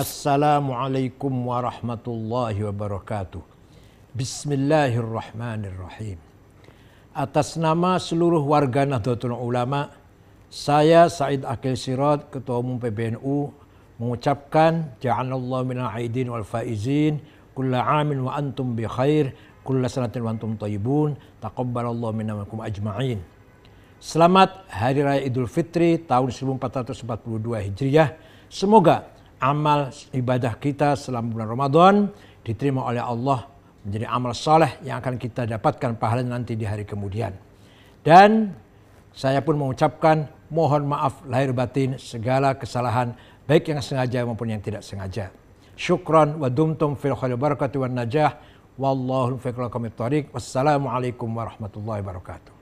Assalamualaikum warahmatullahi wabarakatuh. Bismillahirrahmanirrahim. Atas nama seluruh warga Nahdlatul Ulama, saya Said Akil Sirat Ketua Umum PBNU, mengucapkan ja'alallahu minal aidin wal faizin, kulla amin wa antum bi khair, kulla sanatin wa antum tayyibun, taqabbalallahu minna minkum ajma'in. Selamat Hari Raya Idul Fitri tahun 1442 Hijriah. Semoga amal ibadah kita selama bulan Ramadan diterima oleh Allah menjadi amal soleh yang akan kita dapatkan pahala nanti di hari kemudian. Dan saya pun mengucapkan mohon maaf lahir batin segala kesalahan baik yang sengaja maupun yang tidak sengaja. Syukran wa dumtum fil khairil barakati wan najah. Wallahu fiqlakum Wassalamualaikum warahmatullahi wabarakatuh.